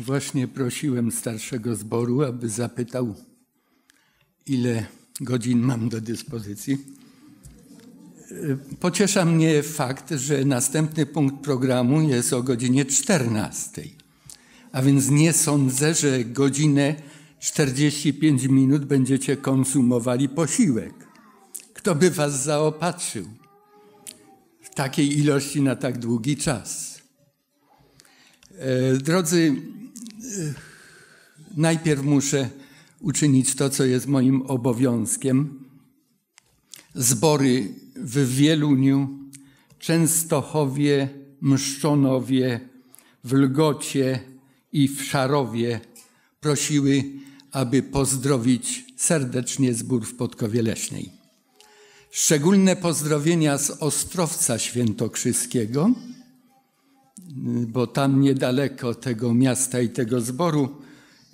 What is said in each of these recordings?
Właśnie prosiłem starszego zboru, aby zapytał, ile godzin mam do dyspozycji. E, pociesza mnie fakt, że następny punkt programu jest o godzinie 14. A więc nie sądzę, że godzinę 45 minut będziecie konsumowali posiłek. Kto by was zaopatrzył w takiej ilości na tak długi czas? E, drodzy, najpierw muszę uczynić to, co jest moim obowiązkiem. Zbory w Wieluniu, Częstochowie, Mszczonowie, w Lgocie i w Szarowie prosiły, aby pozdrowić serdecznie zbór w Podkowie Leśnej. Szczególne pozdrowienia z Ostrowca Świętokrzyskiego – bo tam niedaleko tego miasta i tego zboru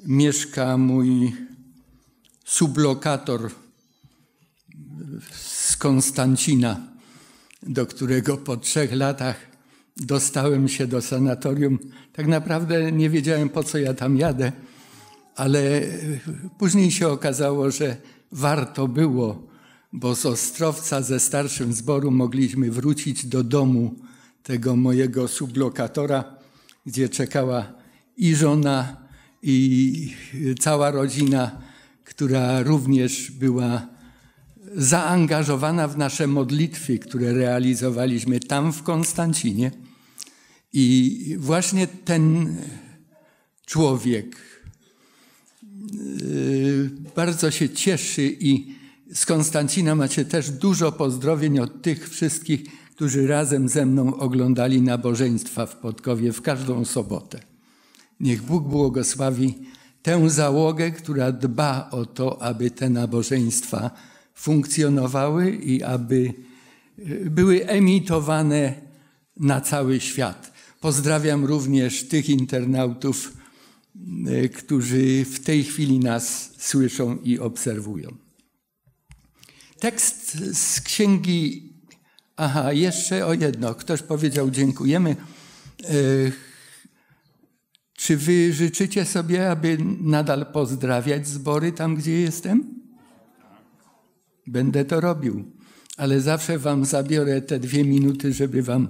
mieszka mój sublokator z Konstancina, do którego po trzech latach dostałem się do sanatorium. Tak naprawdę nie wiedziałem, po co ja tam jadę, ale później się okazało, że warto było, bo z Ostrowca ze starszym zboru mogliśmy wrócić do domu tego mojego sublokatora, gdzie czekała i żona, i cała rodzina, która również była zaangażowana w nasze modlitwy, które realizowaliśmy tam w Konstancinie. I właśnie ten człowiek y, bardzo się cieszy i z Konstancina macie też dużo pozdrowień od tych wszystkich, którzy razem ze mną oglądali nabożeństwa w Podkowie w każdą sobotę. Niech Bóg błogosławi tę załogę, która dba o to, aby te nabożeństwa funkcjonowały i aby e, były emitowane na cały świat. Pozdrawiam również tych internautów, e, którzy w tej chwili nas słyszą i obserwują. Tekst z księgi Aha, jeszcze o jedno. Ktoś powiedział dziękujemy. E, czy wy życzycie sobie, aby nadal pozdrawiać zbory tam, gdzie jestem? Będę to robił, ale zawsze wam zabiorę te dwie minuty, żeby wam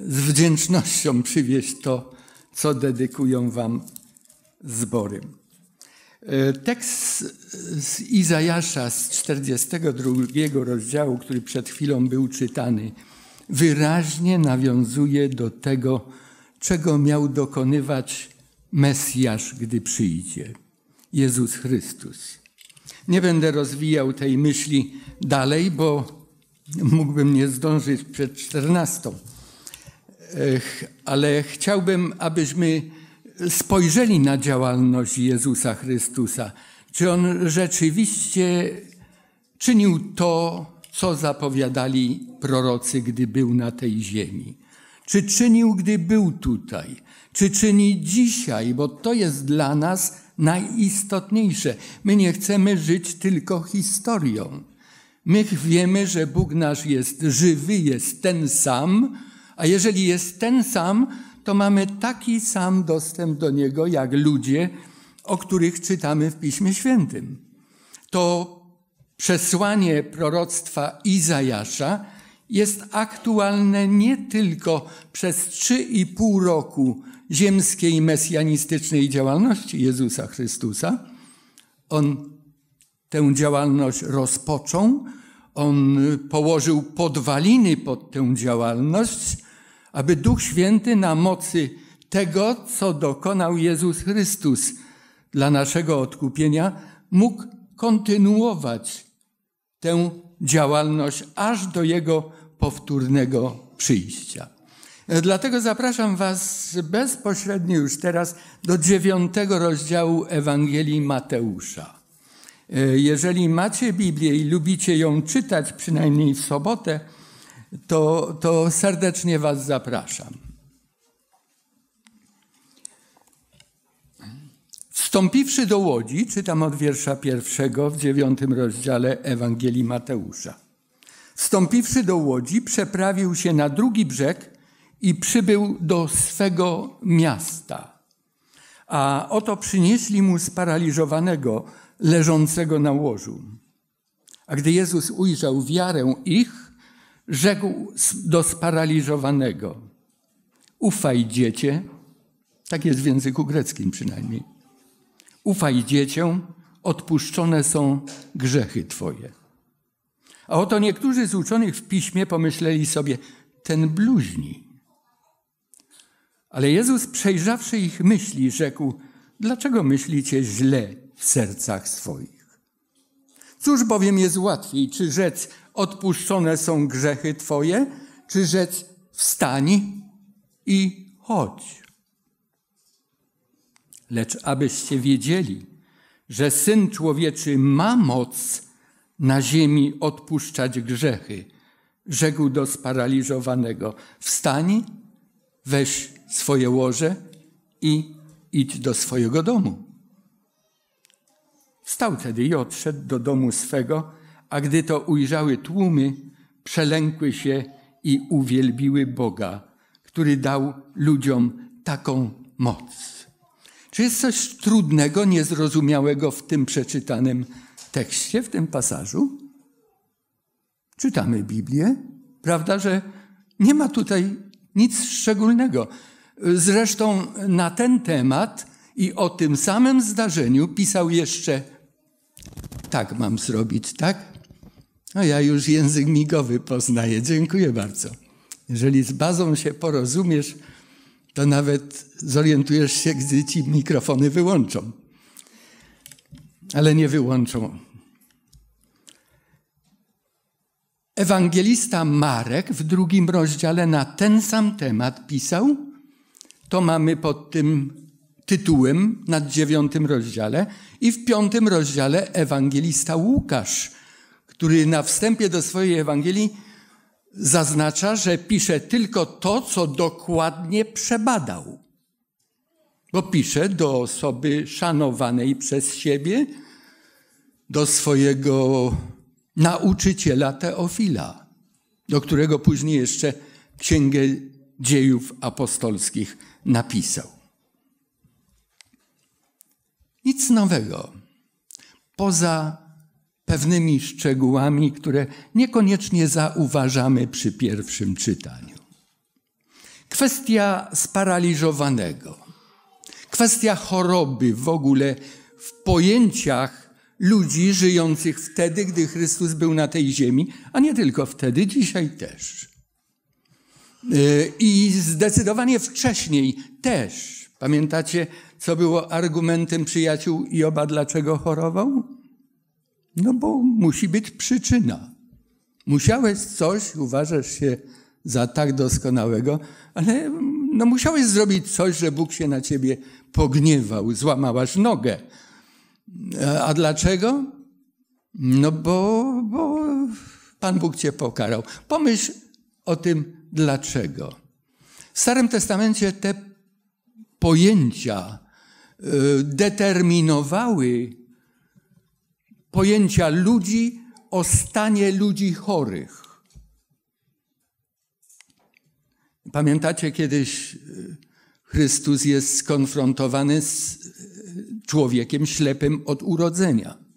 z wdzięcznością przywieźć to, co dedykują wam zbory. E, tekst z Izajasza z 42 rozdziału, który przed chwilą był czytany, wyraźnie nawiązuje do tego, czego miał dokonywać Mesjasz, gdy przyjdzie Jezus Chrystus. Nie będę rozwijał tej myśli dalej, bo mógłbym nie zdążyć przed 14, ale chciałbym, abyśmy spojrzeli na działalność Jezusa Chrystusa, czy on rzeczywiście czynił to, co zapowiadali prorocy, gdy był na tej ziemi. Czy czynił, gdy był tutaj? Czy czyni dzisiaj? Bo to jest dla nas najistotniejsze. My nie chcemy żyć tylko historią. My wiemy, że Bóg nasz jest żywy, jest ten sam, a jeżeli jest ten sam, to mamy taki sam dostęp do niego jak ludzie, o których czytamy w Piśmie Świętym. To przesłanie proroctwa Izajasza jest aktualne nie tylko przez trzy i pół roku ziemskiej mesjanistycznej działalności Jezusa Chrystusa. On tę działalność rozpoczął, on położył podwaliny pod tę działalność, aby Duch Święty na mocy tego, co dokonał Jezus Chrystus dla naszego odkupienia, mógł kontynuować tę działalność aż do Jego powtórnego przyjścia. Dlatego zapraszam Was bezpośrednio już teraz do dziewiątego rozdziału Ewangelii Mateusza. E, jeżeli macie Biblię i lubicie ją czytać, przynajmniej w sobotę, to, to serdecznie Was zapraszam. Wstąpiwszy do łodzi, czytam od wiersza pierwszego w dziewiątym rozdziale Ewangelii Mateusza. Wstąpiwszy do łodzi, przeprawił się na drugi brzeg i przybył do swego miasta. A oto przynieśli mu sparaliżowanego, leżącego na łożu. A gdy Jezus ujrzał wiarę ich, rzekł do sparaliżowanego: Ufaj dziecię, tak jest w języku greckim przynajmniej. Ufaj dzieciom, odpuszczone są grzechy Twoje. A oto niektórzy z uczonych w piśmie pomyśleli sobie: Ten bluźni. Ale Jezus, przejrzawszy ich myśli, rzekł: Dlaczego myślicie źle w sercach swoich? Cóż bowiem jest łatwiej, czy rzec odpuszczone są grzechy Twoje, czy rzec wstań i chodź. Lecz abyście wiedzieli, że Syn Człowieczy ma moc na ziemi odpuszczać grzechy, rzekł do sparaliżowanego: Wstań, weź swoje łoże i idź do swojego domu. Wstał tedy i odszedł do domu swego, a gdy to ujrzały tłumy, przelękły się i uwielbiły Boga, który dał ludziom taką moc. Czy jest coś trudnego, niezrozumiałego w tym przeczytanym tekście, w tym pasażu? Czytamy Biblię, prawda, że nie ma tutaj nic szczególnego. Zresztą na ten temat i o tym samym zdarzeniu pisał jeszcze tak mam zrobić, tak? A ja już język migowy poznaję. Dziękuję bardzo. Jeżeli z bazą się porozumiesz, to nawet zorientujesz się, gdy ci mikrofony wyłączą. Ale nie wyłączą. Ewangelista Marek w drugim rozdziale na ten sam temat pisał. To mamy pod tym tytułem nad dziewiątym rozdziale i w piątym rozdziale ewangelista Łukasz, który na wstępie do swojej Ewangelii zaznacza, że pisze tylko to, co dokładnie przebadał. Bo pisze do osoby szanowanej przez siebie, do swojego nauczyciela Teofila, do którego później jeszcze Księgę Dziejów Apostolskich napisał. Nic nowego. Poza pewnymi szczegółami, które niekoniecznie zauważamy przy pierwszym czytaniu. Kwestia sparaliżowanego, kwestia choroby w ogóle w pojęciach ludzi żyjących wtedy, gdy Chrystus był na tej ziemi, a nie tylko wtedy, dzisiaj też. Y, I zdecydowanie wcześniej też Pamiętacie, co było argumentem przyjaciół Joba, dlaczego chorował? No bo musi być przyczyna. Musiałeś coś, uważasz się za tak doskonałego, ale no musiałeś zrobić coś, że Bóg się na ciebie pogniewał, złamałaś nogę. A dlaczego? No bo, bo Pan Bóg cię pokarał. Pomyśl o tym dlaczego. W Starym Testamencie te pojęcia e, determinowały pojęcia ludzi o stanie ludzi chorych. Pamiętacie kiedyś e, Chrystus jest skonfrontowany z e, człowiekiem ślepym od urodzenia.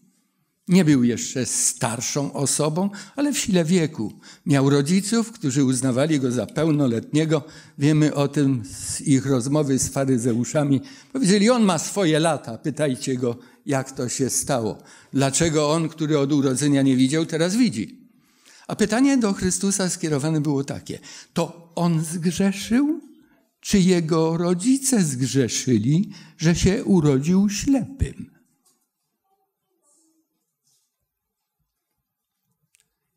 Nie był jeszcze starszą osobą, ale w sile wieku. Miał rodziców, którzy uznawali go za pełnoletniego. Wiemy o tym z ich rozmowy z faryzeuszami. Powiedzieli, on ma swoje lata, pytajcie go, jak to się stało. Dlaczego on, który od urodzenia nie widział, teraz widzi? A pytanie do Chrystusa skierowane było takie: to on zgrzeszył, czy jego rodzice zgrzeszyli, że się urodził ślepym?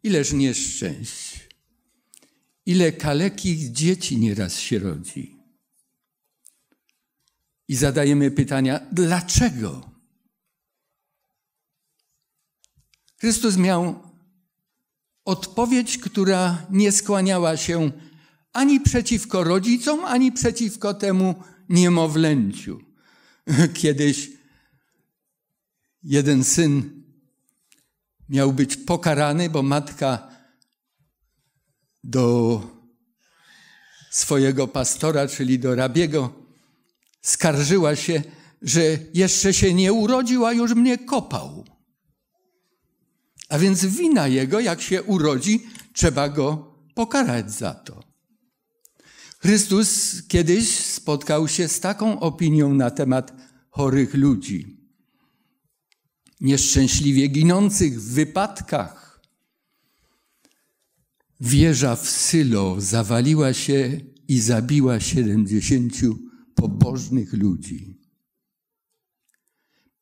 Ileż nieszczęść, ile kalekich dzieci nieraz się rodzi. I zadajemy pytania, dlaczego? Chrystus miał odpowiedź, która nie skłaniała się ani przeciwko rodzicom, ani przeciwko temu niemowlęciu. Kiedyś jeden syn miał być pokarany, bo matka do swojego pastora, czyli do rabiego, skarżyła się, że jeszcze się nie urodził, a już mnie kopał. A więc wina jego, jak się urodzi, trzeba go pokarać za to. Chrystus kiedyś spotkał się z taką opinią na temat chorych ludzi nieszczęśliwie ginących w wypadkach. Wieża w Sylo zawaliła się i zabiła siedemdziesięciu pobożnych ludzi.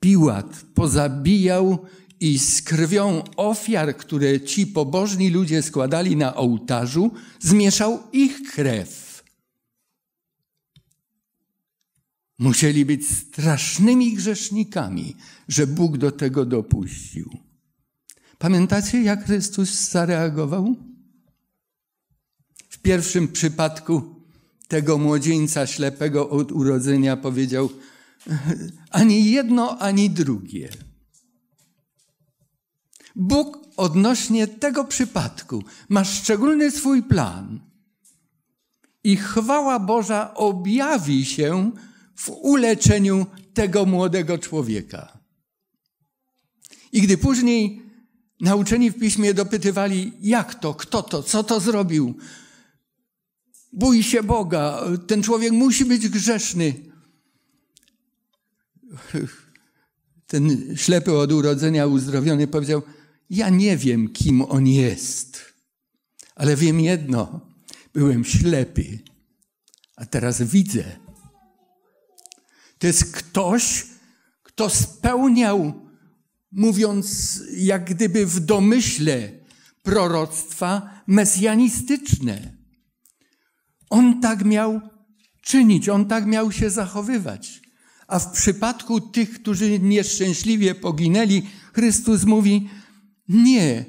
Piłat pozabijał i z krwią ofiar, które ci pobożni ludzie składali na ołtarzu, zmieszał ich krew. Musieli być strasznymi grzesznikami, że Bóg do tego dopuścił. Pamiętacie, jak Chrystus zareagował? W pierwszym przypadku tego młodzieńca ślepego od urodzenia powiedział: Ani jedno, ani drugie. Bóg odnośnie tego przypadku ma szczególny swój plan. I chwała Boża objawi się w uleczeniu tego młodego człowieka. I gdy później nauczeni w piśmie dopytywali, jak to, kto to, co to zrobił, bój się Boga, ten człowiek musi być grzeszny. Ten ślepy od urodzenia uzdrowiony powiedział: Ja nie wiem, kim on jest, ale wiem jedno: byłem ślepy, a teraz widzę. To jest ktoś, kto spełniał mówiąc jak gdyby w domyśle proroctwa mesjanistyczne. On tak miał czynić, on tak miał się zachowywać. A w przypadku tych, którzy nieszczęśliwie poginęli, Chrystus mówi: Nie,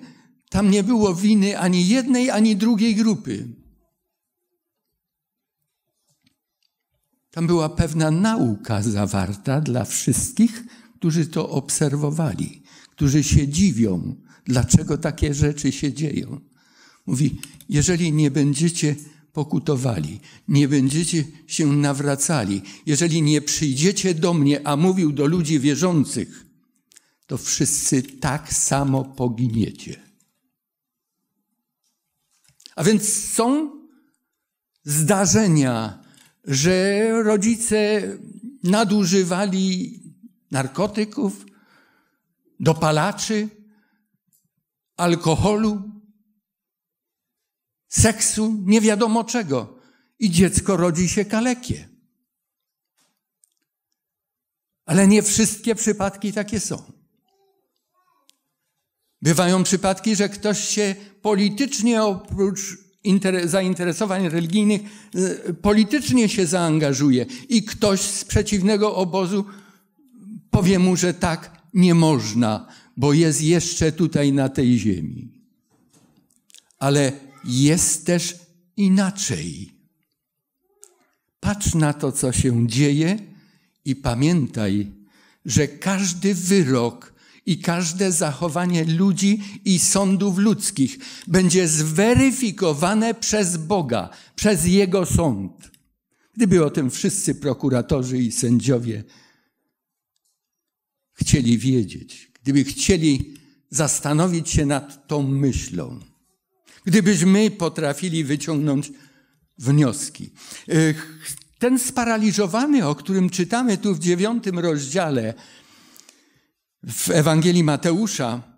tam nie było winy ani jednej, ani drugiej grupy. Tam była pewna nauka zawarta dla wszystkich, którzy to obserwowali, którzy się dziwią, dlaczego takie rzeczy się dzieją. Mówi, jeżeli nie będziecie pokutowali, nie będziecie się nawracali, jeżeli nie przyjdziecie do mnie, a mówił do ludzi wierzących, to wszyscy tak samo poginiecie. A więc są zdarzenia, że rodzice nadużywali narkotyków, dopalaczy, alkoholu, seksu, nie wiadomo czego. I dziecko rodzi się kalekie. Ale nie wszystkie przypadki takie są. Bywają przypadki, że ktoś się politycznie oprócz zainteresowań religijnych, y, politycznie się zaangażuje i ktoś z przeciwnego obozu powie mu, że tak nie można, bo jest jeszcze tutaj na tej ziemi. Ale jest też inaczej. Patrz na to, co się dzieje i pamiętaj, że każdy wyrok i każde zachowanie ludzi i sądów ludzkich będzie zweryfikowane przez Boga, przez Jego sąd. Gdyby o tym wszyscy prokuratorzy i sędziowie chcieli wiedzieć, gdyby chcieli zastanowić się nad tą myślą, gdybyśmy potrafili wyciągnąć wnioski. Ten sparaliżowany, o którym czytamy tu w dziewiątym rozdziale w Ewangelii Mateusza,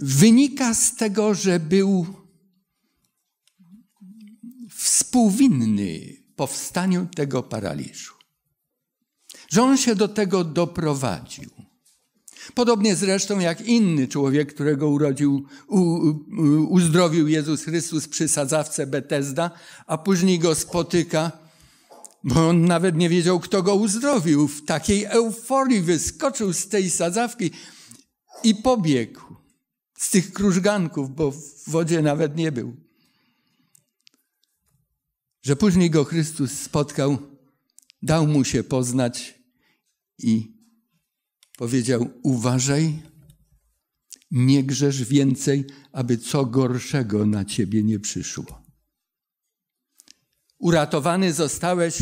wynika z tego, że był współwinny powstaniu tego paraliżu. Że on się do tego doprowadził. Podobnie zresztą jak inny człowiek, którego urodził, u, u, uzdrowił Jezus Chrystus przy sadzawce Betesda, a później go spotyka, bo on nawet nie wiedział, kto go uzdrowił. W takiej euforii wyskoczył z tej sadzawki i pobiegł z tych krużganków, bo w wodzie nawet nie był że później go Chrystus spotkał, dał mu się poznać i powiedział: Uważaj, nie grzesz więcej, aby co gorszego na ciebie nie przyszło. Uratowany zostałeś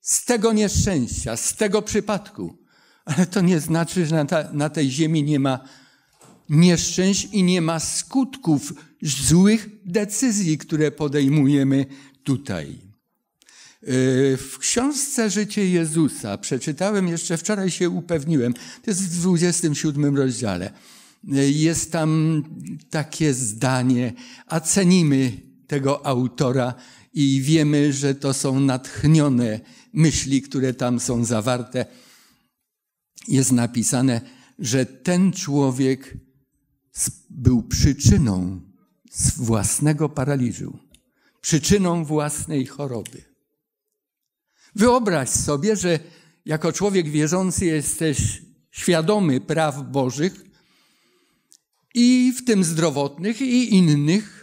z tego nieszczęścia, z tego przypadku, ale to nie znaczy, że na, ta, na tej ziemi nie ma nieszczęść i nie ma skutków złych decyzji, które podejmujemy tutaj. E, w książce Życie Jezusa przeczytałem jeszcze wczoraj, się upewniłem, to jest w 27 rozdziale. E, jest tam takie zdanie, a cenimy tego autora i wiemy, że to są natchnione myśli, które tam są zawarte. Jest napisane, że ten człowiek był przyczyną własnego paraliżu przyczyną własnej choroby. Wyobraź sobie, że jako człowiek wierzący jesteś świadomy praw Bożych i w tym zdrowotnych i innych.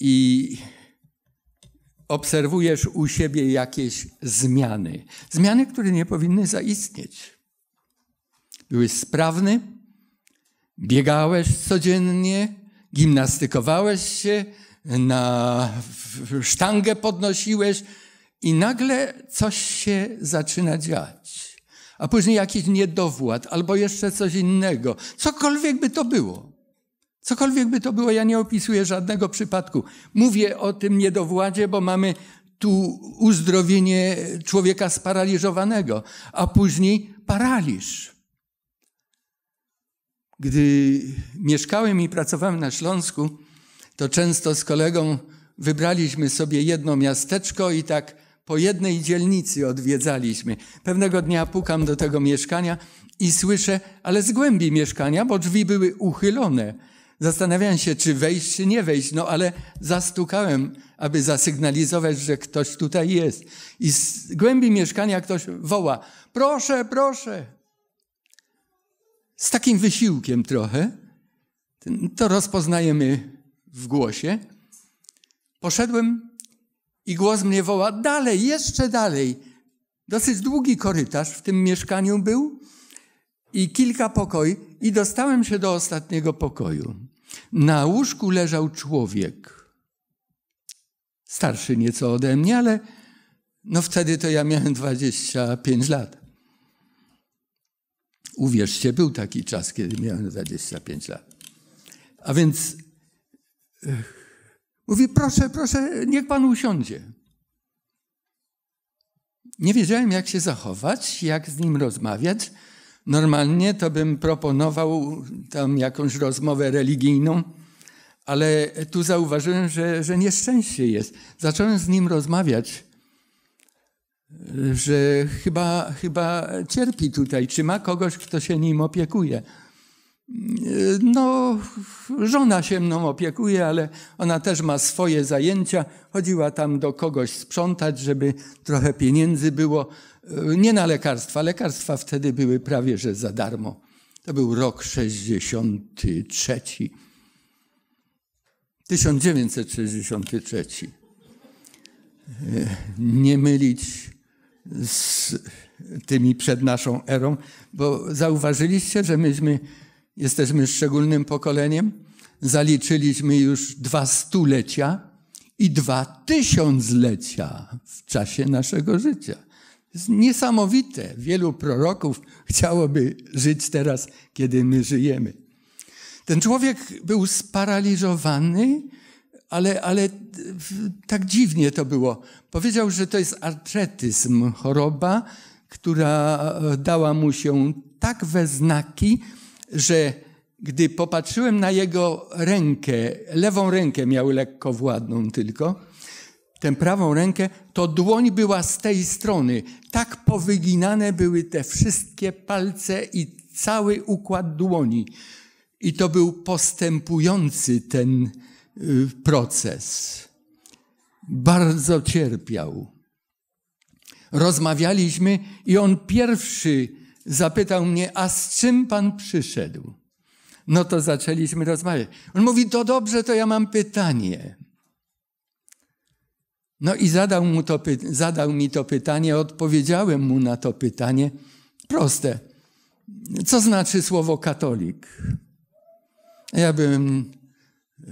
I obserwujesz u siebie jakieś zmiany. Zmiany, które nie powinny zaistnieć. Byłeś sprawny, biegałeś codziennie, gimnastykowałeś się, na sztangę podnosiłeś i nagle coś się zaczyna dziać. A później jakiś niedowład albo jeszcze coś innego. Cokolwiek by to było. Cokolwiek by to było, ja nie opisuję żadnego przypadku. Mówię o tym niedowładzie, bo mamy tu uzdrowienie człowieka sparaliżowanego, a później paraliż. Gdy mieszkałem i pracowałem na Śląsku, to często z kolegą wybraliśmy sobie jedno miasteczko i tak po jednej dzielnicy odwiedzaliśmy. Pewnego dnia pukam do tego mieszkania i słyszę, ale z głębi mieszkania, bo drzwi były uchylone. Zastanawiałem się, czy wejść, czy nie wejść, no ale zastukałem, aby zasygnalizować, że ktoś tutaj jest. I z głębi mieszkania ktoś woła: Proszę, proszę! z takim wysiłkiem trochę, to rozpoznajemy w głosie. Poszedłem i głos mnie woła dalej, jeszcze dalej. Dosyć długi korytarz w tym mieszkaniu był i kilka pokoi, i dostałem się do ostatniego pokoju. Na łóżku leżał człowiek. Starszy nieco ode mnie, ale no wtedy to ja miałem 25 lat. Uwierzcie, był taki czas, kiedy miałem 25 lat. A więc mówi, proszę, proszę, niech pan usiądzie. Nie wiedziałem, jak się zachować, jak z nim rozmawiać. Normalnie to bym proponował tam jakąś rozmowę religijną, ale tu zauważyłem, że, że nieszczęście jest. Zacząłem z nim rozmawiać że chyba, chyba cierpi tutaj. Czy ma kogoś, kto się nim opiekuje? No, żona się mną opiekuje, ale ona też ma swoje zajęcia. Chodziła tam do kogoś sprzątać, żeby trochę pieniędzy było. Nie na lekarstwa. Lekarstwa wtedy były prawie że za darmo. To był rok 63. 1963. Nie mylić z tymi przed naszą erą, bo zauważyliście, że myśmy jesteśmy szczególnym pokoleniem, zaliczyliśmy już dwa stulecia i dwa tysiąclecia w czasie naszego życia. Jest niesamowite. Wielu proroków chciałoby żyć teraz, kiedy my żyjemy. Ten człowiek był sparaliżowany ale, ale tak dziwnie to było. Powiedział, że to jest artretyzm, choroba, która e, dała mu się tak we znaki, że gdy popatrzyłem na jego rękę, lewą rękę miał lekko władną tylko, tę prawą rękę, to dłoń była z tej strony. Tak powyginane były te wszystkie palce i cały układ dłoni. I to był postępujący ten Y, proces. Bardzo cierpiał. Rozmawialiśmy i on pierwszy zapytał mnie, a z czym pan przyszedł? No to zaczęliśmy rozmawiać. On mówi, to dobrze, to ja mam pytanie. No i zadał, mu to, zadał mi to pytanie, odpowiedziałem mu na to pytanie. Proste. Co znaczy słowo katolik? Ja byłem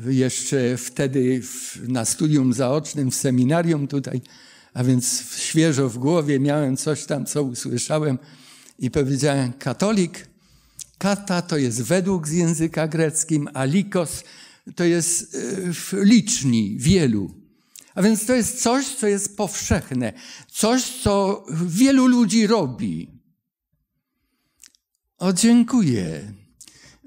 jeszcze wtedy w, na studium zaocznym, w seminarium tutaj, a więc świeżo w głowie miałem coś tam, co usłyszałem i powiedziałem katolik, kata to jest według z języka greckim, a likos to jest e, liczni, wielu. A więc to jest coś, co jest powszechne, coś, co wielu ludzi robi. O, dziękuję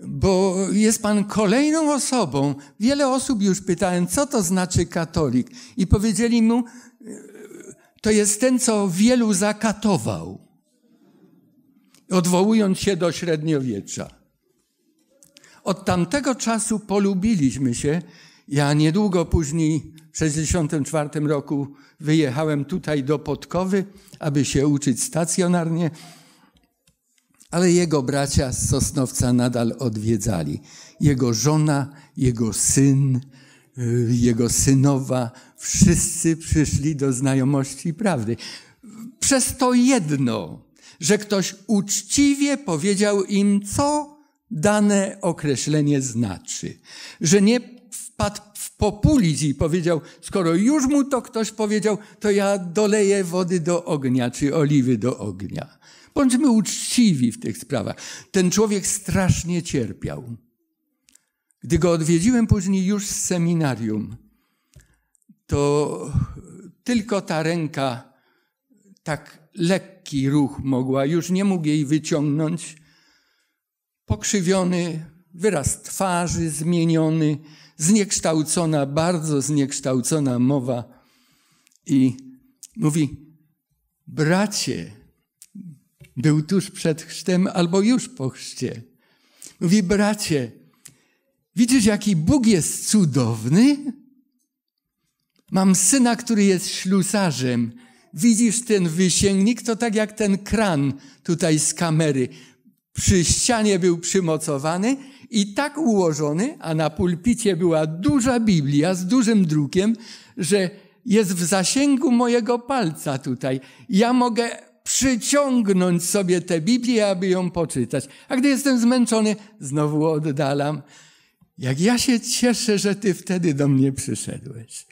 bo jest Pan kolejną osobą. Wiele osób już pytałem, co to znaczy katolik. I powiedzieli mu, e, to jest ten, co wielu zakatował, odwołując się do średniowiecza. Od tamtego czasu polubiliśmy się. Ja niedługo później, w 1964 roku, wyjechałem tutaj do Podkowy, aby się uczyć stacjonarnie ale jego bracia z Sosnowca nadal odwiedzali. Jego żona, jego syn, y, jego synowa, wszyscy przyszli do znajomości prawdy. Przez to jedno, że ktoś uczciwie powiedział im, co dane określenie znaczy, że nie wpadł w populizm i powiedział, skoro już mu to ktoś powiedział, to ja doleję wody do ognia czy oliwy do ognia Bądźmy uczciwi w tych sprawach. Ten człowiek strasznie cierpiał. Gdy go odwiedziłem później już z seminarium, to tylko ta ręka, tak lekki ruch mogła, już nie mógł jej wyciągnąć. Pokrzywiony, wyraz twarzy zmieniony, zniekształcona, bardzo zniekształcona mowa. I mówi: Bracie, był tuż przed chrztem albo już po chrzcie. Mówi, bracie, widzisz, jaki Bóg jest cudowny? Mam syna, który jest ślusarzem. Widzisz ten wysięgnik? To tak jak ten kran tutaj z kamery. Przy ścianie był przymocowany i tak ułożony, a na pulpicie była duża Biblia z dużym drukiem, że jest w zasięgu mojego palca tutaj. Ja mogę przyciągnąć sobie tę Biblię, aby ją poczytać. A gdy jestem zmęczony, znowu oddalam. Jak ja się cieszę, że Ty wtedy do mnie przyszedłeś.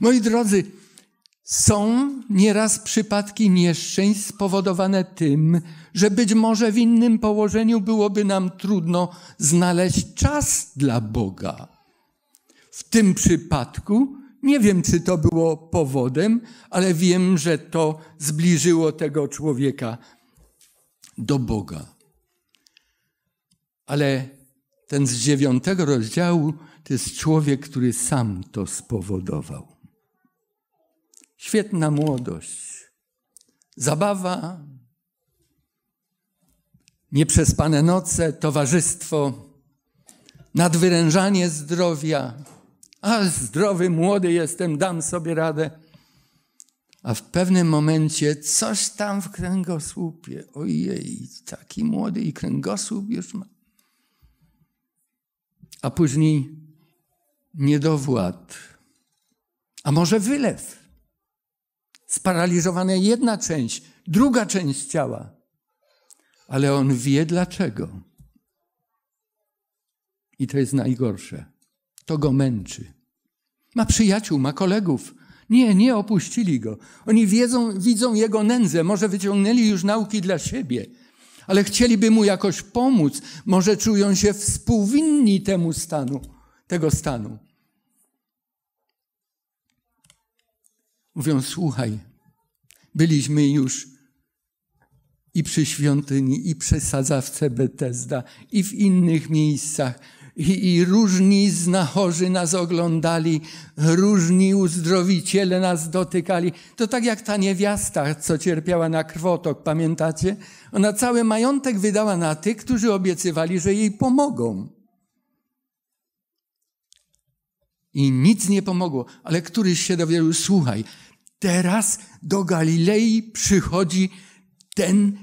Moi drodzy, są nieraz przypadki nieszczęść spowodowane tym, że być może w innym położeniu byłoby nam trudno znaleźć czas dla Boga. W tym przypadku nie wiem, czy to było powodem, ale wiem, że to zbliżyło tego człowieka do Boga. Ale ten z dziewiątego rozdziału to jest człowiek, który sam to spowodował. Świetna młodość, zabawa, nieprzespane noce, towarzystwo, nadwyrężanie zdrowia a zdrowy, młody jestem, dam sobie radę. A w pewnym momencie coś tam w kręgosłupie. Ojej, taki młody i kręgosłup już ma. A później niedowład. A może wylew. Sparaliżowana jedna część, druga część ciała. Ale on wie dlaczego. I to jest najgorsze. To go męczy. Ma przyjaciół, ma kolegów. Nie, nie opuścili go. Oni wiedzą, widzą jego nędzę, może wyciągnęli już nauki dla siebie, ale chcieliby mu jakoś pomóc, może czują się współwinni temu stanu, tego stanu. Mówią, słuchaj, byliśmy już i przy świątyni, i przy sadzawce Betesda, i w innych miejscach i, I, różni znachorzy nas oglądali, różni uzdrowiciele nas dotykali. To tak jak ta niewiasta, co cierpiała na krwotok, pamiętacie? Ona cały majątek wydała na tych, którzy obiecywali, że jej pomogą. I nic nie pomogło, ale któryś się dowiedział, słuchaj, teraz do Galilei przychodzi ten,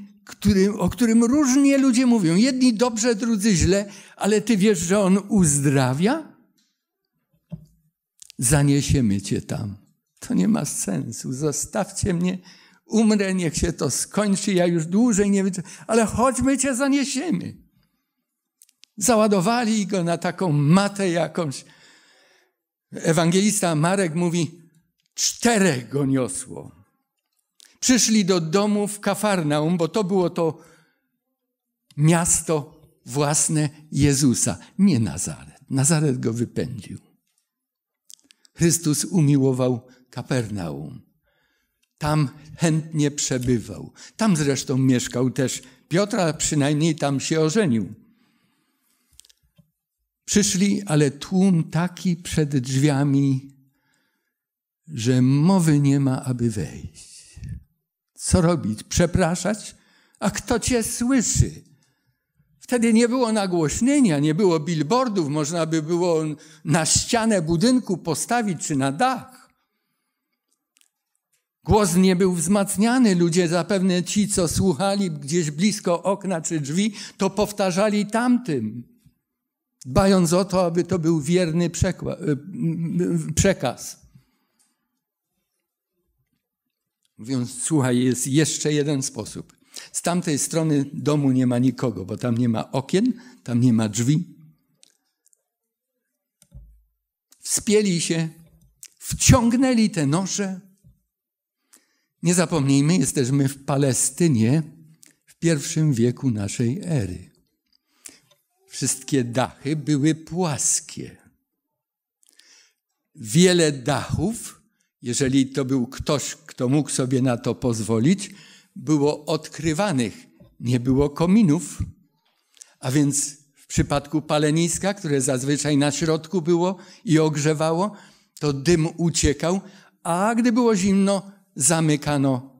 o którym różnie ludzie mówią. Jedni dobrze, drudzy źle, ale ty wiesz, że on uzdrawia? Zaniesiemy cię tam. To nie ma sensu. Zostawcie mnie, umrę, niech się to skończy. Ja już dłużej nie wytrzymam, ale chodźmy cię zaniesiemy. Załadowali go na taką matę jakąś. Ewangelista Marek mówi, czterech go niosło. Przyszli do domu w Kafarnaum, bo to było to miasto własne Jezusa, nie Nazaret. Nazaret go wypędził. Chrystus umiłował Kapernaum. Tam chętnie przebywał. Tam zresztą mieszkał też Piotra, przynajmniej tam się ożenił. Przyszli, ale tłum taki przed drzwiami, że mowy nie ma, aby wejść. Co robić? Przepraszać? A kto cię słyszy? Wtedy nie było nagłośnienia, nie było billboardów, można by było na ścianę budynku postawić czy na dach. Głos nie był wzmacniany. Ludzie, zapewne ci, co słuchali gdzieś blisko okna czy drzwi, to powtarzali tamtym, dbając o to, aby to był wierny y, przekaz. Mówią, słuchaj, jest jeszcze jeden sposób. Z tamtej strony domu nie ma nikogo, bo tam nie ma okien, tam nie ma drzwi. Wspięli się, wciągnęli te noże. Nie zapomnijmy, jesteśmy w Palestynie w pierwszym wieku naszej ery. Wszystkie dachy były płaskie. Wiele dachów jeżeli to był ktoś, kto mógł sobie na to pozwolić, było odkrywanych, nie było kominów. A więc w przypadku paleniska, które zazwyczaj na środku było i ogrzewało, to dym uciekał, a gdy było zimno, zamykano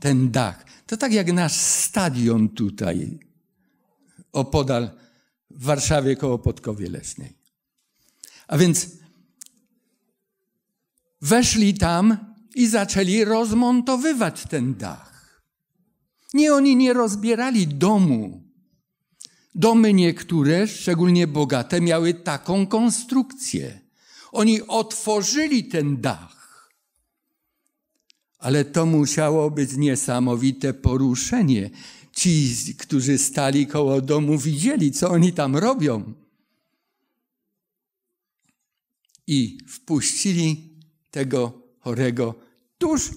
ten dach. To tak jak nasz stadion tutaj, opodal w Warszawie koło Podkowie Leśnej. A więc weszli tam i zaczęli rozmontowywać ten dach. Nie, oni nie rozbierali domu. Domy niektóre, szczególnie bogate, miały taką konstrukcję. Oni otworzyli ten dach. Ale to musiało być niesamowite poruszenie. Ci, którzy stali koło domu, widzieli, co oni tam robią. I wpuścili tego chorego tuż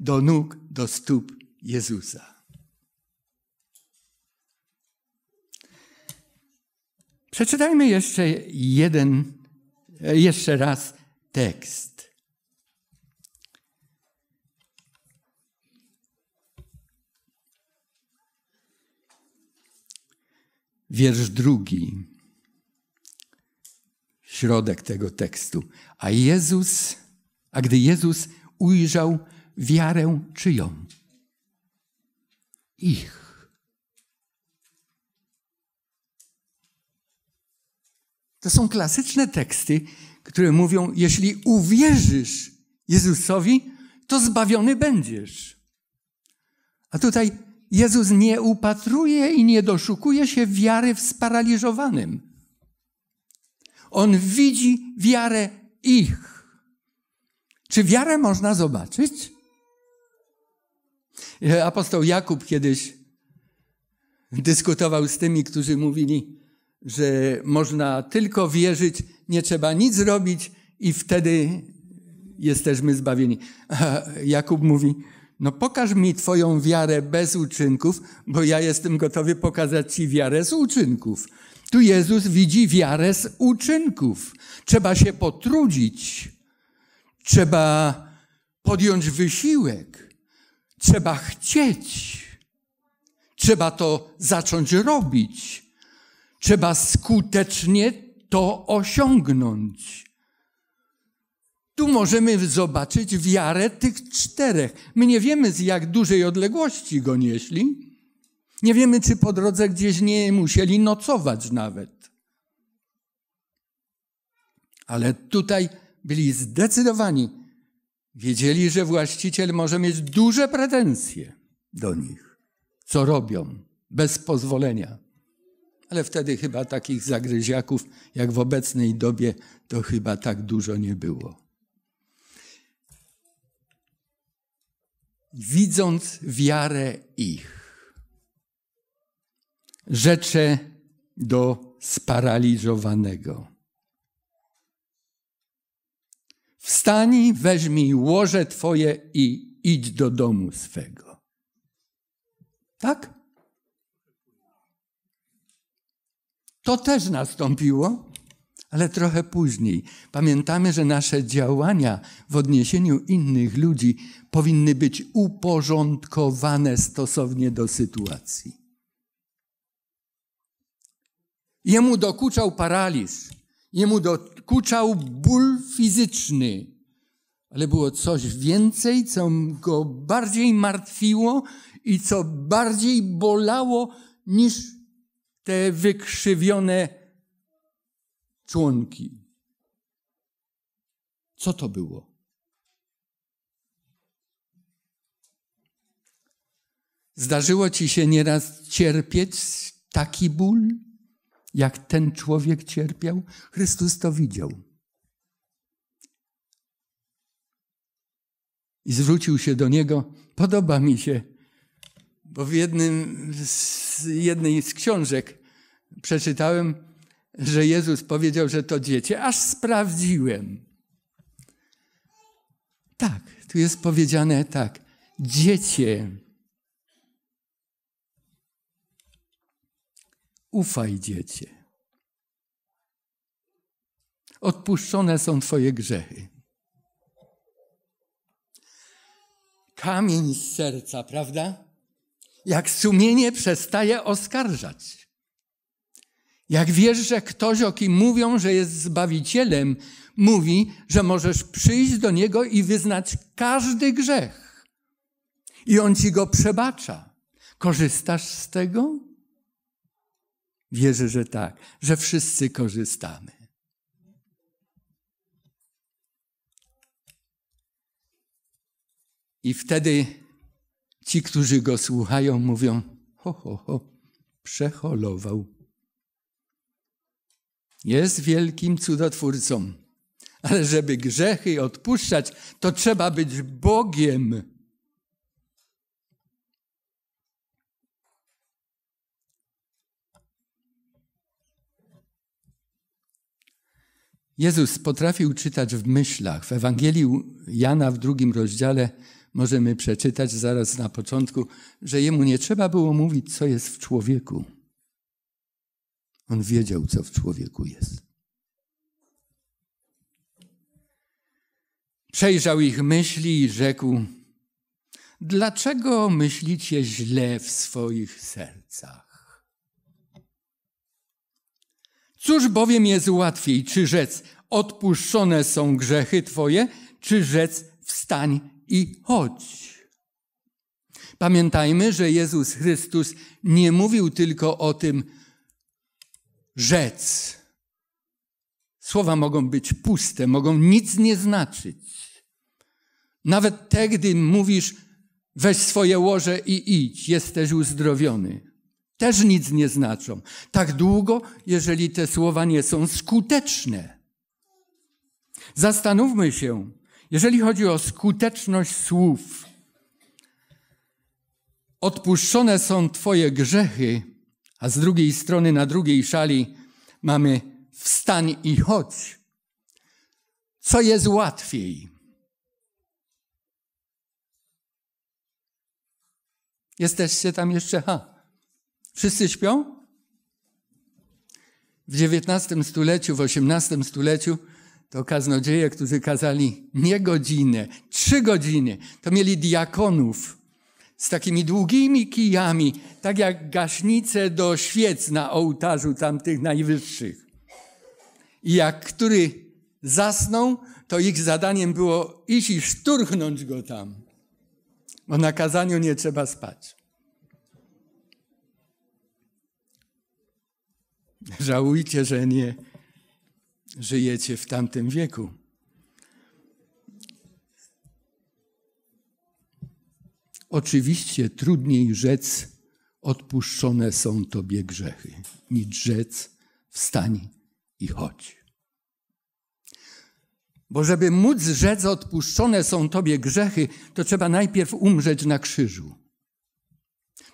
do nóg, do stóp Jezusa. Przeczytajmy jeszcze jeden, jeszcze raz tekst. Wiersz drugi, środek tego tekstu. A Jezus a gdy Jezus ujrzał wiarę czyją? Ich. To są klasyczne teksty, które mówią: Jeśli uwierzysz Jezusowi, to zbawiony będziesz. A tutaj Jezus nie upatruje i nie doszukuje się wiary w sparaliżowanym. On widzi wiarę ich. Czy wiarę można zobaczyć? E, apostoł Jakub kiedyś dyskutował z tymi, którzy mówili, że można tylko wierzyć, nie trzeba nic robić i wtedy jesteśmy zbawieni. E, Jakub mówi, no pokaż mi Twoją wiarę bez uczynków, bo ja jestem gotowy pokazać Ci wiarę z uczynków. Tu Jezus widzi wiarę z uczynków. Trzeba się potrudzić. Trzeba podjąć wysiłek, trzeba chcieć, trzeba to zacząć robić, trzeba skutecznie to osiągnąć. Tu możemy zobaczyć wiarę tych czterech. My nie wiemy, z jak dużej odległości go nieśli. Nie wiemy, czy po drodze gdzieś nie musieli nocować nawet. Ale tutaj byli zdecydowani. Wiedzieli, że właściciel może mieć duże pretensje do nich, co robią bez pozwolenia. Ale wtedy chyba takich zagryziaków jak w obecnej dobie to chyba tak dużo nie było. Widząc wiarę ich, rzecze do sparaliżowanego. Wstań, weźmij łoże twoje i idź do domu swego. Tak? To też nastąpiło, ale trochę później. Pamiętamy, że nasze działania w odniesieniu innych ludzi powinny być uporządkowane stosownie do sytuacji. Jemu dokuczał paraliż. Jemu dokuczał ból fizyczny, ale było coś więcej, co go bardziej martwiło i co bardziej bolało niż te wykrzywione członki. Co to było? Zdarzyło ci się nieraz cierpieć taki ból? jak ten człowiek cierpiał? Chrystus to widział. I zwrócił się do niego. Podoba mi się, bo w jednym z, jednej z książek przeczytałem, że Jezus powiedział, że to dziecię, aż sprawdziłem. Tak, tu jest powiedziane tak. Dziecię Ufaj, dziecię. Odpuszczone są Twoje grzechy. Kamień z serca, prawda? Jak sumienie przestaje oskarżać. Jak wiesz, że ktoś, o kim mówią, że jest zbawicielem, mówi, że możesz przyjść do niego i wyznać każdy grzech. I on ci go przebacza. Korzystasz z tego? Wierzę, że tak, że wszyscy korzystamy. I wtedy ci, którzy go słuchają, mówią: ho, ho, ho, przeholował. Jest wielkim cudotwórcą, ale żeby grzechy odpuszczać, to trzeba być Bogiem. Jezus potrafił czytać w myślach. W Ewangelii Jana w drugim rozdziale możemy przeczytać zaraz na początku, że jemu nie trzeba było mówić, co jest w człowieku. On wiedział, co w człowieku jest. Przejrzał ich myśli i rzekł: Dlaczego myślicie źle w swoich sercach? Cóż bowiem jest łatwiej, czy rzec odpuszczone są grzechy Twoje, czy rzec wstań i chodź? Pamiętajmy, że Jezus Chrystus nie mówił tylko o tym rzec. Słowa mogą być puste, mogą nic nie znaczyć. Nawet te, gdy mówisz weź swoje łoże i idź, jesteś uzdrowiony też nic nie znaczą. Tak długo, jeżeli te słowa nie są skuteczne. Zastanówmy się, jeżeli chodzi o skuteczność słów. Odpuszczone są Twoje grzechy, a z drugiej strony, na drugiej szali mamy wstań i chodź. Co jest łatwiej? Jesteście tam jeszcze? Ha. Wszyscy śpią? W XIX stuleciu, w XVIII stuleciu to kaznodzieje, którzy kazali nie godzinę, trzy godziny, to mieli diakonów z takimi długimi kijami, tak jak gaśnice do świec na ołtarzu tamtych najwyższych. I jak który zasnął, to ich zadaniem było iść i szturchnąć go tam, bo na kazaniu nie trzeba spać. Żałujcie, że nie żyjecie w tamtym wieku. Oczywiście trudniej rzec, odpuszczone są tobie grzechy, niż rzec, wstań i chodź. Bo żeby móc rzec, odpuszczone są tobie grzechy, to trzeba najpierw umrzeć na krzyżu.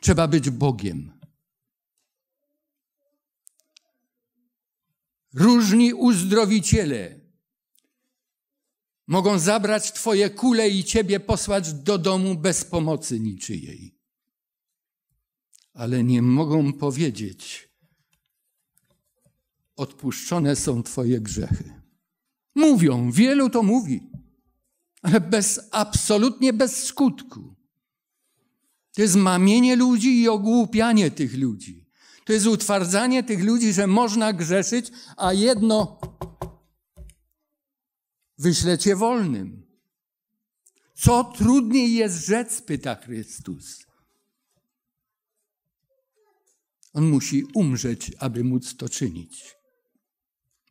Trzeba być Bogiem. Różni uzdrowiciele mogą zabrać Twoje kule i Ciebie posłać do domu bez pomocy niczyjej. Ale nie mogą powiedzieć, odpuszczone są Twoje grzechy. Mówią, wielu to mówi, ale bez, absolutnie bez skutku. To jest mamienie ludzi i ogłupianie tych ludzi. To jest utwardzanie tych ludzi, że można grzeszyć, a jedno wyślecie wolnym. Co trudniej jest rzec, pyta Chrystus. On musi umrzeć, aby móc to czynić.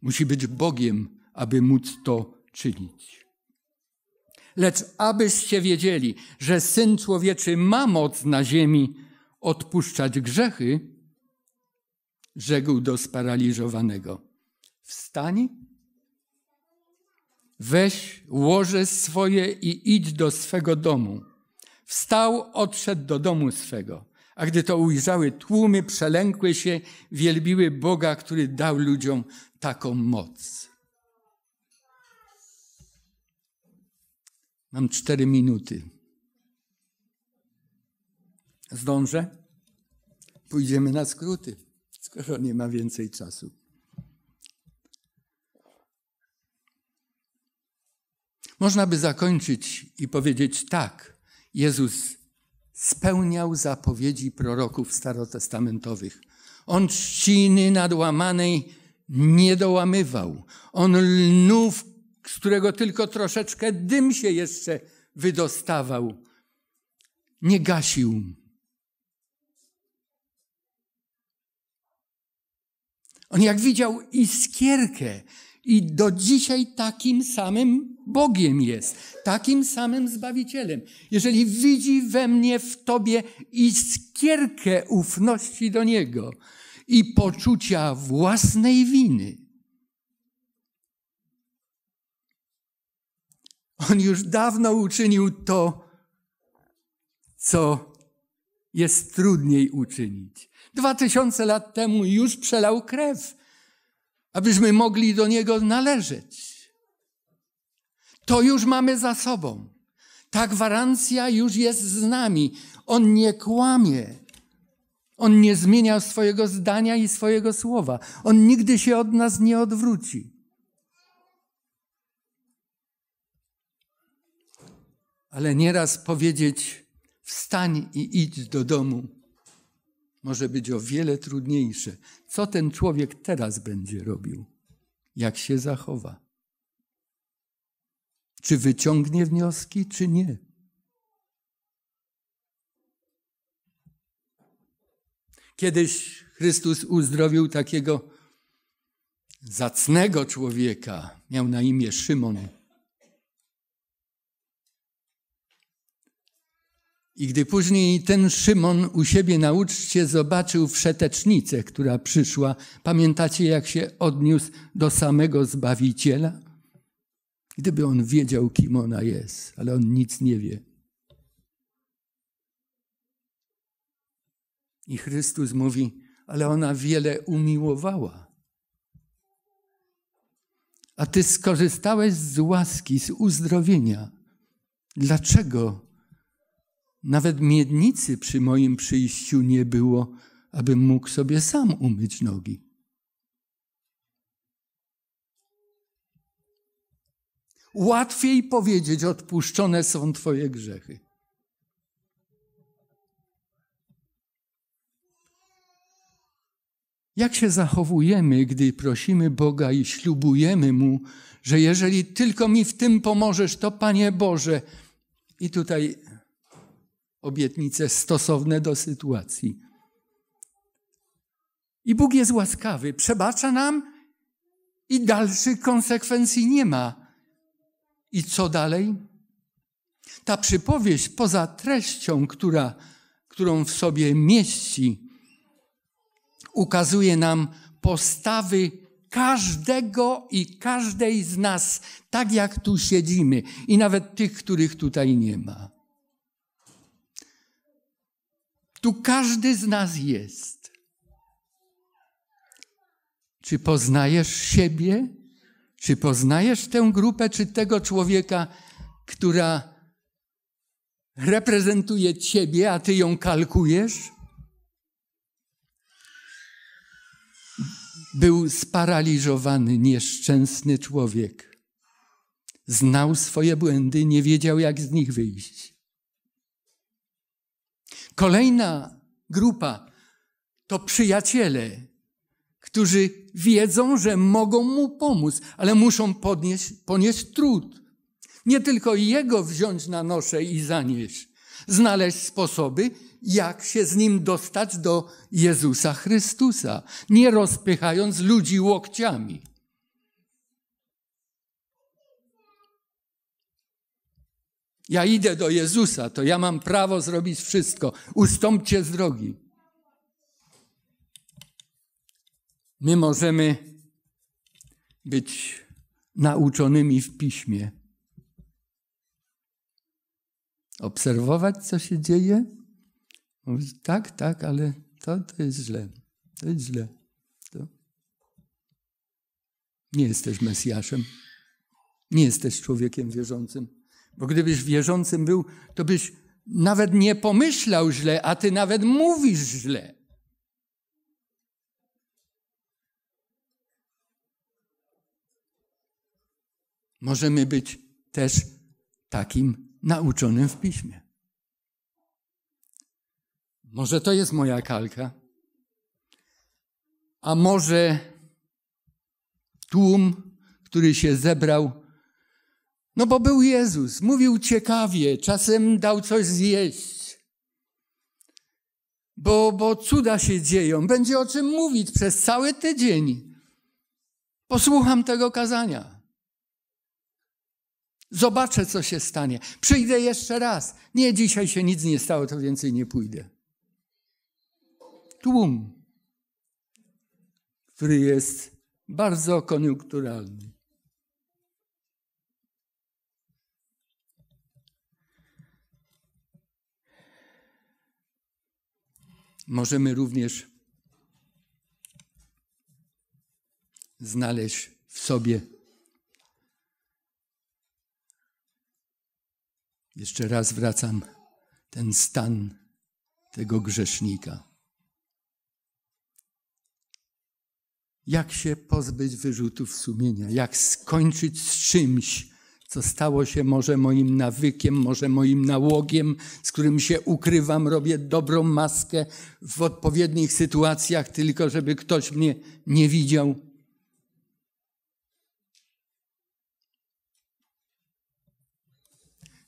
Musi być Bogiem, aby móc to czynić. Lecz abyście wiedzieli, że Syn Człowieczy ma moc na ziemi odpuszczać grzechy, rzekł do sparaliżowanego: Wstań, weź łoże swoje i idź do swego domu. Wstał, odszedł do domu swego. A gdy to ujrzały tłumy, przelękły się, wielbiły Boga, który dał ludziom taką moc. Mam cztery minuty. Zdążę? Pójdziemy na skróty skoro nie ma więcej czasu. Można by zakończyć i powiedzieć tak, Jezus spełniał zapowiedzi proroków starotestamentowych. On trzciny nadłamanej nie dołamywał. On lnu, z którego tylko troszeczkę dym się jeszcze wydostawał, nie gasił. On jak widział iskierkę i do dzisiaj takim samym Bogiem jest, takim samym Zbawicielem. Jeżeli widzi we mnie, w Tobie iskierkę ufności do Niego i poczucia własnej winy, On już dawno uczynił to, co jest trudniej uczynić. Dwa tysiące lat temu już przelał krew, abyśmy mogli do Niego należeć. To już mamy za sobą. Ta gwarancja już jest z nami. On nie kłamie. On nie zmienia swojego zdania i swojego słowa. On nigdy się od nas nie odwróci. Ale nieraz powiedzieć: wstań i idź do domu może być o wiele trudniejsze. Co ten człowiek teraz będzie robił? Jak się zachowa? Czy wyciągnie wnioski, czy nie? Kiedyś Chrystus uzdrowił takiego zacnego człowieka. Miał na imię Szymon I gdy później ten Szymon u siebie na uczcie zobaczył wszetecznicę, która przyszła, pamiętacie jak się odniósł do samego Zbawiciela? Gdyby on wiedział, kim ona jest, ale on nic nie wie. I Chrystus mówi, ale ona wiele umiłowała. A ty skorzystałeś z łaski, z uzdrowienia. Dlaczego? Nawet miednicy przy moim przyjściu nie było, abym mógł sobie sam umyć nogi. Łatwiej powiedzieć: Odpuszczone są Twoje grzechy. Jak się zachowujemy, gdy prosimy Boga i ślubujemy Mu, że jeżeli tylko mi w tym pomożesz, to Panie Boże. I tutaj obietnice stosowne do sytuacji. I Bóg jest łaskawy, przebacza nam i dalszych konsekwencji nie ma. I co dalej? Ta przypowieść poza treścią, która, którą w sobie mieści, ukazuje nam postawy każdego i każdej z nas, tak jak tu siedzimy, i nawet tych, których tutaj nie ma. Tu każdy z nas jest. Czy poznajesz siebie? Czy poznajesz tę grupę, czy tego człowieka, która reprezentuje ciebie, a ty ją kalkujesz? Był sparaliżowany, nieszczęsny człowiek. Znał swoje błędy, nie wiedział, jak z nich wyjść. Kolejna grupa to przyjaciele, którzy wiedzą, że mogą mu pomóc, ale muszą podnieść, ponieść trud. Nie tylko jego wziąć na nosze i zanieść, znaleźć sposoby, jak się z nim dostać do Jezusa Chrystusa, nie rozpychając ludzi łokciami. Ja idę do Jezusa, to ja mam prawo zrobić wszystko. Ustąpcie z drogi. My możemy być nauczonymi w piśmie. Obserwować, co się dzieje. Mówić, tak, tak, ale to, to jest źle. To jest źle. To... Nie jesteś Mesjaszem. Nie jesteś człowiekiem wierzącym. Bo gdybyś wierzącym był, to byś nawet nie pomyślał źle, a ty nawet mówisz źle. Możemy być też takim nauczonym w piśmie. Może to jest moja kalka, a może tłum, który się zebrał, no bo był Jezus, mówił ciekawie, czasem dał coś zjeść. Bo, bo cuda się dzieją, będzie o czym mówić przez cały tydzień. Posłucham tego kazania. Zobaczę, co się stanie. Przyjdę jeszcze raz. Nie, dzisiaj się nic nie stało, to więcej nie pójdę. Tłum, który jest bardzo koniunkturalny. Możemy również znaleźć w sobie Jeszcze raz wracam ten stan tego grzesznika. Jak się pozbyć wyrzutów sumienia? Jak skończyć z czymś, co stało się może moim nawykiem, może moim nałogiem, z którym się ukrywam, robię dobrą maskę w odpowiednich sytuacjach, tylko żeby ktoś mnie nie widział.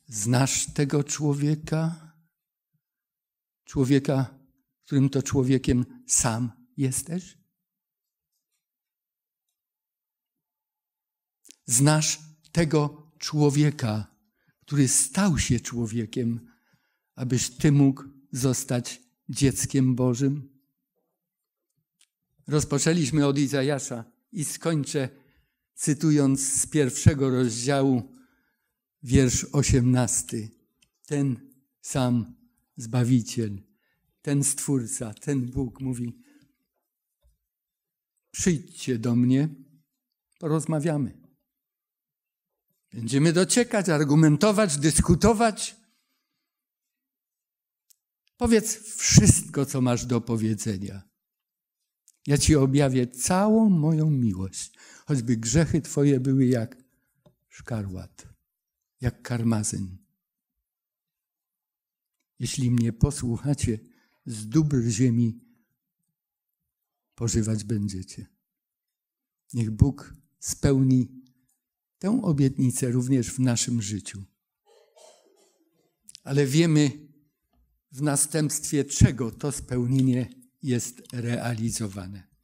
Znasz tego człowieka? Człowieka, którym to człowiekiem sam jesteś? Znasz tego człowieka, który stał się człowiekiem, abyś Ty mógł zostać dzieckiem Bożym? Rozpoczęliśmy od Izajasza i skończę cytując z pierwszego rozdziału wiersz osiemnasty. Ten sam Zbawiciel, ten Stwórca, ten Bóg mówi: Przyjdźcie do mnie, porozmawiamy. Będziemy dociekać, argumentować, dyskutować. Powiedz wszystko, co masz do powiedzenia. Ja ci objawię całą moją miłość, choćby grzechy twoje były jak szkarłat, jak karmazyn. Jeśli mnie posłuchacie, z dóbr ziemi pożywać będziecie. Niech Bóg spełni tę obietnicę również w naszym życiu. Ale wiemy w następstwie czego to spełnienie jest realizowane.